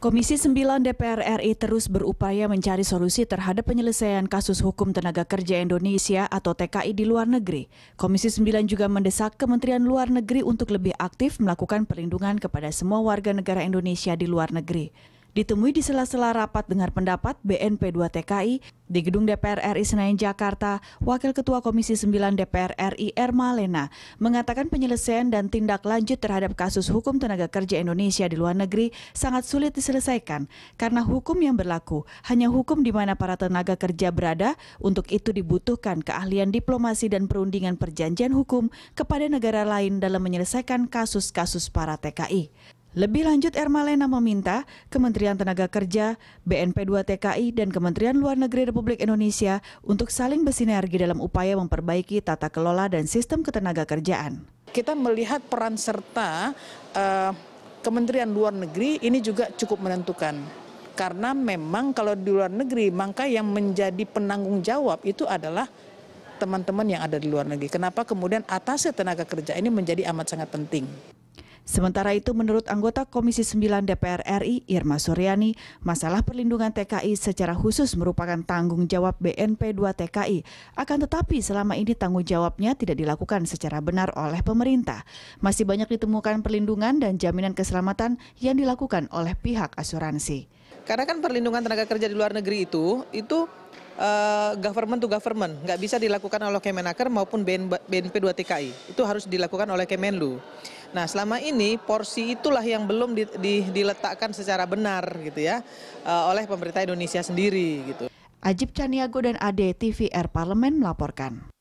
Komisi 9 DPR RI terus berupaya mencari solusi terhadap penyelesaian kasus hukum tenaga kerja Indonesia atau TKI di luar negeri. Komisi 9 juga mendesak Kementerian Luar Negeri untuk lebih aktif melakukan perlindungan kepada semua warga negara Indonesia di luar negeri ditemui di sela-sela rapat dengar pendapat BNP 2 TKI di Gedung DPR RI Senayan Jakarta, Wakil Ketua Komisi 9 DPR RI Erma Lena mengatakan penyelesaian dan tindak lanjut terhadap kasus hukum tenaga kerja Indonesia di luar negeri sangat sulit diselesaikan karena hukum yang berlaku hanya hukum di mana para tenaga kerja berada. Untuk itu dibutuhkan keahlian diplomasi dan perundingan perjanjian hukum kepada negara lain dalam menyelesaikan kasus-kasus para TKI. Lebih lanjut, Ermalena meminta Kementerian Tenaga Kerja, BNP2 TKI, dan Kementerian Luar Negeri Republik Indonesia untuk saling bersinergi dalam upaya memperbaiki tata kelola dan sistem ketenaga kerjaan. Kita melihat peran serta uh, Kementerian Luar Negeri ini juga cukup menentukan. Karena memang kalau di luar negeri, maka yang menjadi penanggung jawab itu adalah teman-teman yang ada di luar negeri. Kenapa kemudian atas tenaga kerja ini menjadi amat sangat penting. Sementara itu, menurut anggota Komisi 9 DPR RI, Irma Suryani, masalah perlindungan TKI secara khusus merupakan tanggung jawab BNP 2 TKI. Akan tetapi, selama ini tanggung jawabnya tidak dilakukan secara benar oleh pemerintah. Masih banyak ditemukan perlindungan dan jaminan keselamatan yang dilakukan oleh pihak asuransi. Karena kan perlindungan tenaga kerja di luar negeri itu, itu uh, government to government, nggak bisa dilakukan oleh Kemenaker maupun BNP2TKI. Itu harus dilakukan oleh Kemenlu. Nah, selama ini porsi itulah yang belum di, di, diletakkan secara benar gitu ya uh, oleh pemerintah Indonesia sendiri gitu. Ajib Caniago dan Ade TVR Parlemen melaporkan.